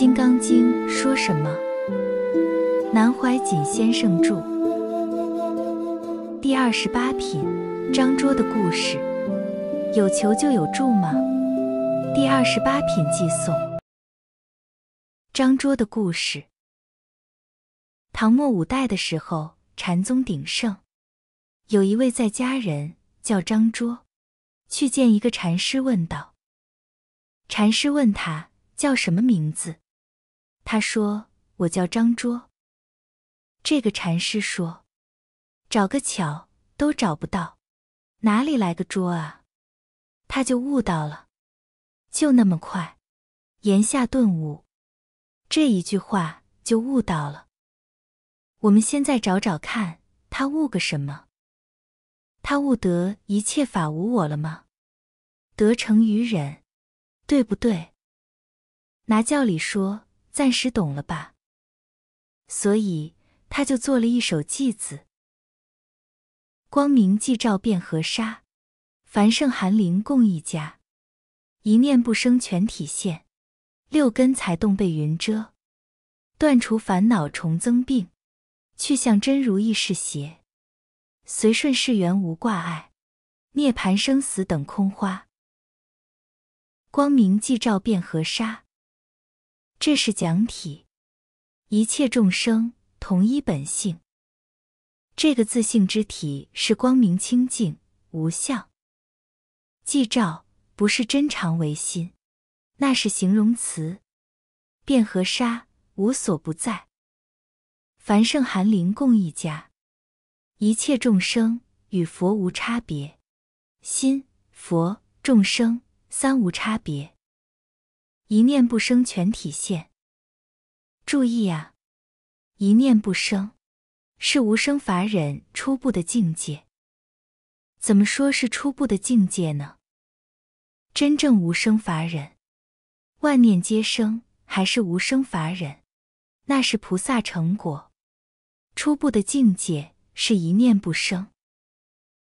《金刚经》说什么？南怀瑾先生著。第二十八品，张桌的故事。有求就有助吗？第二十八品寄送。张桌的故事。唐末五代的时候，禅宗鼎盛，有一位在家人叫张桌，去见一个禅师，问道。禅师问他叫什么名字？他说：“我叫张桌。”这个禅师说：“找个巧都找不到，哪里来个桌啊？”他就悟到了，就那么快，言下顿悟。这一句话就悟到了。我们现在找找看，他悟个什么？他悟得一切法无我了吗？得成于忍，对不对？拿教理说。暂时懂了吧？所以他就做了一首偈子：“光明既照遍河沙，凡圣含灵共一家。一念不生全体现，六根才动被云遮。断除烦恼重增病，去向真如意是邪。随顺世缘无挂碍，涅盘生死等空花。光明既照遍河沙。”这是讲体，一切众生同一本性。这个自性之体是光明清净无相，即照不是真常唯心，那是形容词。遍和沙无所不在，凡圣含灵共一家，一切众生与佛无差别，心佛众生三无差别。一念不生，全体现。注意啊，一念不生是无生法忍初步的境界。怎么说是初步的境界呢？真正无生法忍，万念皆生，还是无生法忍？那是菩萨成果。初步的境界是一念不生。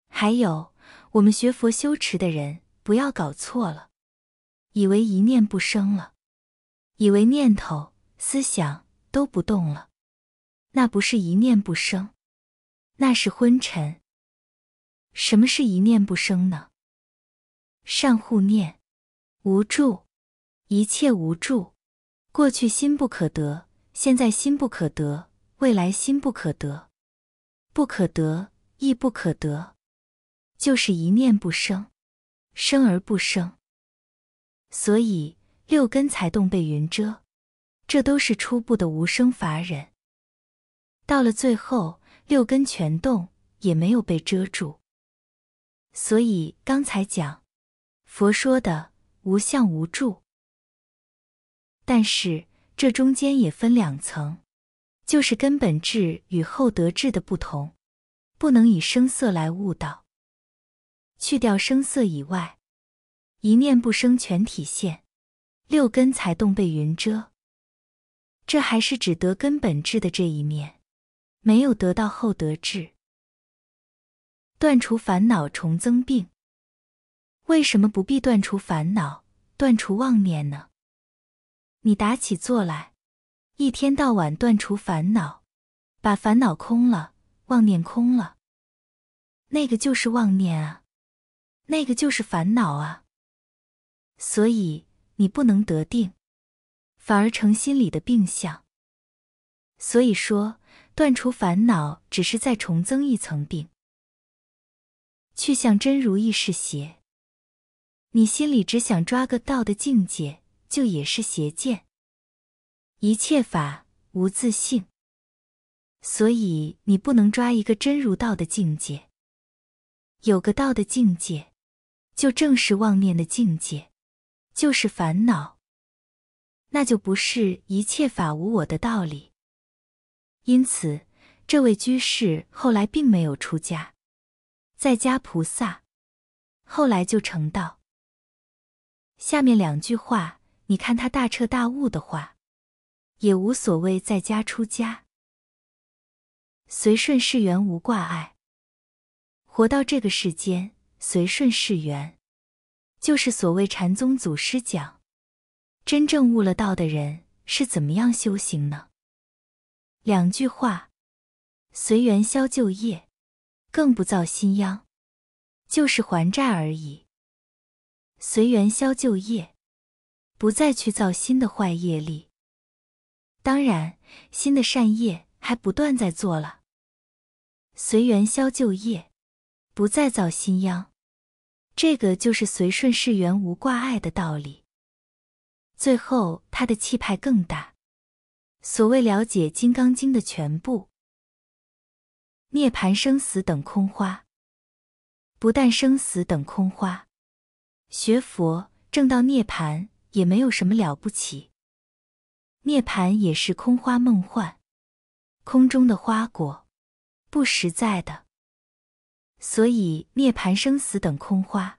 还有，我们学佛修持的人，不要搞错了。以为一念不生了，以为念头、思想都不动了，那不是一念不生，那是昏沉。什么是一念不生呢？善护念，无助，一切无助，过去心不可得，现在心不可得，未来心不可得，不可得亦不可得，就是一念不生，生而不生。所以六根才动被云遮，这都是初步的无声法忍。到了最后，六根全动也没有被遮住。所以刚才讲，佛说的无相无住，但是这中间也分两层，就是根本智与后得智的不同，不能以声色来悟道。去掉声色以外。一念不生全体现，六根才动被云遮。这还是指得根本智的这一面，没有得到后得智。断除烦恼重增病，为什么不必断除烦恼、断除妄念呢？你打起坐来，一天到晚断除烦恼，把烦恼空了，妄念空了，那个就是妄念啊，那个就是烦恼啊。所以你不能得定，反而成心里的病相。所以说断除烦恼，只是再重增一层病。去向真如意是邪。你心里只想抓个道的境界，就也是邪见。一切法无自性，所以你不能抓一个真如道的境界。有个道的境界，就正是妄念的境界。就是烦恼，那就不是一切法无我的道理。因此，这位居士后来并没有出家，在家菩萨，后来就成道。下面两句话，你看他大彻大悟的话，也无所谓在家出家，随顺世缘无挂碍，活到这个世间，随顺世缘。就是所谓禅宗祖师讲，真正悟了道的人是怎么样修行呢？两句话：随缘消旧业，更不造新殃。就是还债而已。随缘消旧业，不再去造新的坏业力。当然，新的善业还不断在做了。随缘消旧业，不再造新殃。这个就是随顺世缘无挂碍的道理。最后，他的气派更大。所谓了解《金刚经》的全部，涅盘生死等空花，不但生死等空花，学佛正到涅盘也没有什么了不起，涅盘也是空花梦幻，空中的花果，不实在的。所以，涅盘、生死等空花。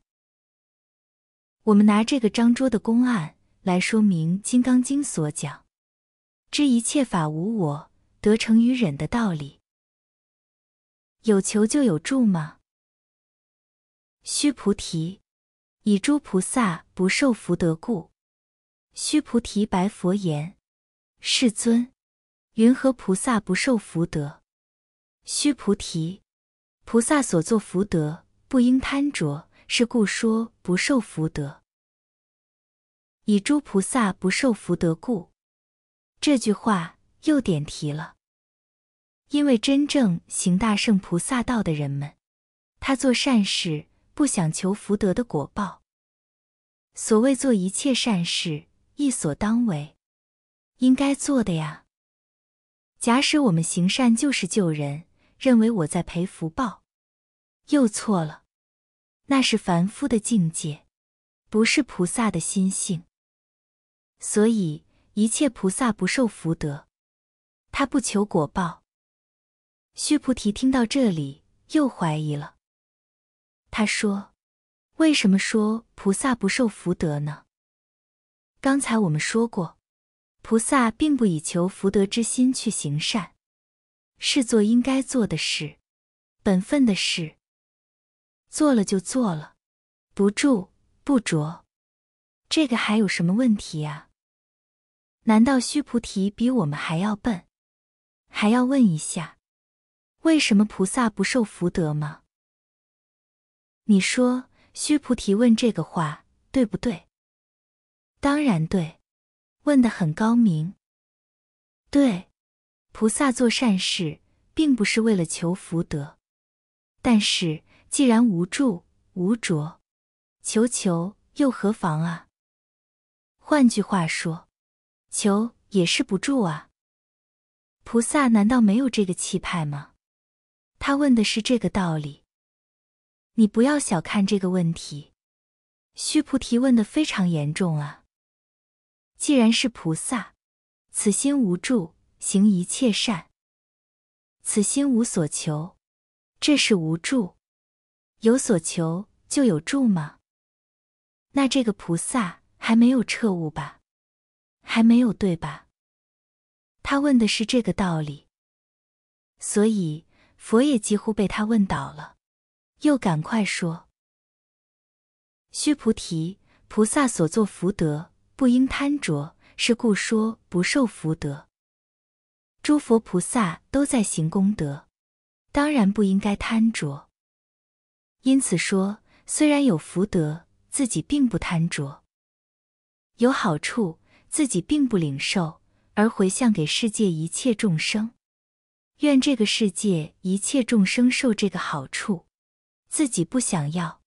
我们拿这个张桌的公案来说明《金刚经》所讲知一切法无我、得成于忍的道理。有求就有助吗？须菩提，以诸菩萨不受福德故。须菩提白佛言：“世尊，云何菩萨不受福德？”须菩提。菩萨所作福德不应贪着，是故说不受福德。以诸菩萨不受福德故，这句话又点题了。因为真正行大圣菩萨道的人们，他做善事不想求福德的果报。所谓做一切善事，亦所当为，应该做的呀。假使我们行善就是救人。认为我在赔福报，又错了。那是凡夫的境界，不是菩萨的心性。所以一切菩萨不受福德，他不求果报。须菩提听到这里又怀疑了，他说：“为什么说菩萨不受福德呢？刚才我们说过，菩萨并不以求福德之心去行善。”是做应该做的事，本分的事，做了就做了，不住不着，这个还有什么问题啊？难道须菩提比我们还要笨？还要问一下，为什么菩萨不受福德吗？你说，须菩提问这个话对不对？当然对，问的很高明，对。菩萨做善事，并不是为了求福德，但是既然无助无着，求求又何妨啊？换句话说，求也是不住啊。菩萨难道没有这个气派吗？他问的是这个道理。你不要小看这个问题，须菩提问的非常严重啊。既然是菩萨，此心无助。行一切善，此心无所求，这是无助。有所求就有助吗？那这个菩萨还没有彻悟吧？还没有对吧？他问的是这个道理，所以佛也几乎被他问倒了，又赶快说：“须菩提，菩萨所作福德不应贪着，是故说不受福德。”诸佛菩萨都在行功德，当然不应该贪着。因此说，虽然有福德，自己并不贪着；有好处，自己并不领受，而回向给世界一切众生。愿这个世界一切众生受这个好处，自己不想要。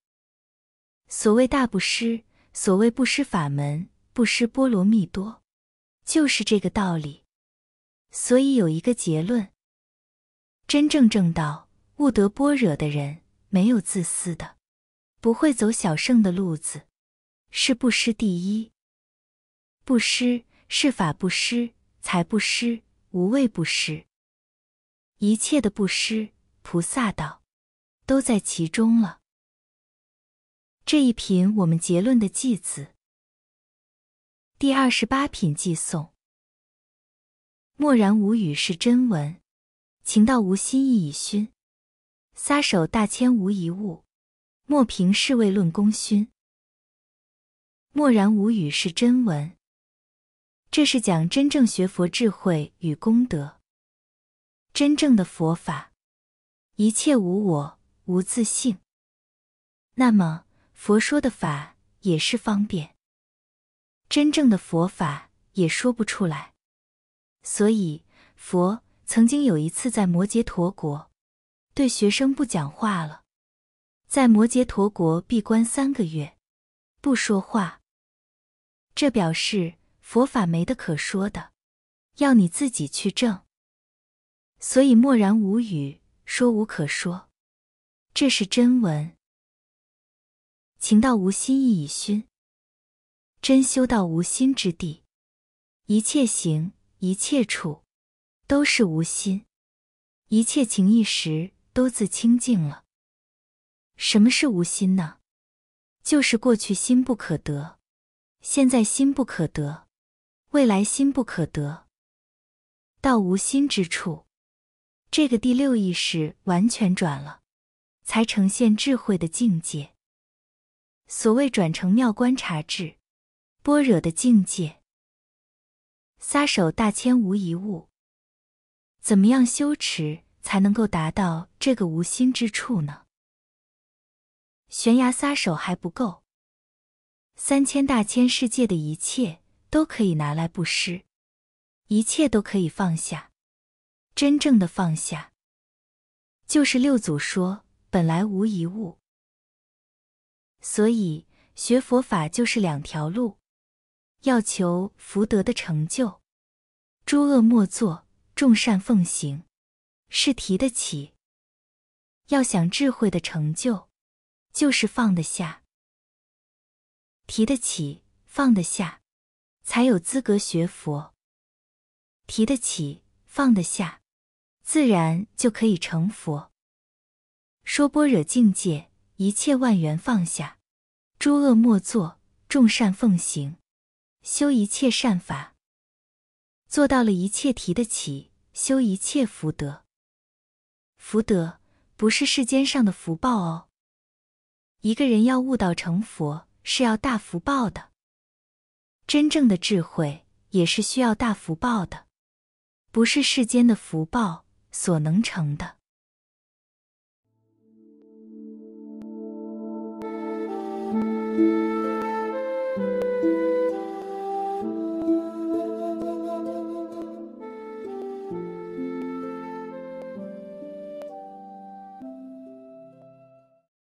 所谓大布施，所谓布施法门，布施波罗蜜多，就是这个道理。所以有一个结论：真正正道悟得般若的人，没有自私的，不会走小圣的路子，是布施第一。布施是法布施、财布施、无畏布施，一切的布施，菩萨道都在其中了。这一品我们结论的记子，第二十八品记颂。默然无语是真文，情到无心意已熏，撒手大千无一物，莫凭是谓论功勋。默然无语是真文，这是讲真正学佛智慧与功德。真正的佛法，一切无我无自性。那么佛说的法也是方便，真正的佛法也说不出来。所以，佛曾经有一次在摩羯陀国，对学生不讲话了，在摩羯陀国闭关三个月，不说话。这表示佛法没得可说的，要你自己去证。所以默然无语，说无可说，这是真文。情到无心意已熏，真修到无心之地，一切行。一切处都是无心，一切情意识都自清净了。什么是无心呢？就是过去心不可得，现在心不可得，未来心不可得。到无心之处，这个第六意识完全转了，才呈现智慧的境界。所谓转成妙观察智，般若的境界。撒手大千无一物，怎么样修持才能够达到这个无心之处呢？悬崖撒手还不够，三千大千世界的一切都可以拿来布施，一切都可以放下，真正的放下就是六祖说：“本来无一物。”所以学佛法就是两条路。要求福德的成就，诸恶莫作，众善奉行，是提得起；要想智慧的成就，就是放得下。提得起，放得下，才有资格学佛；提得起，放得下，自然就可以成佛。说般若境界，一切万缘放下，诸恶莫作，众善奉行。修一切善法，做到了一切提得起；修一切福德，福德不是世间上的福报哦。一个人要悟道成佛，是要大福报的；真正的智慧也是需要大福报的，不是世间的福报所能成的。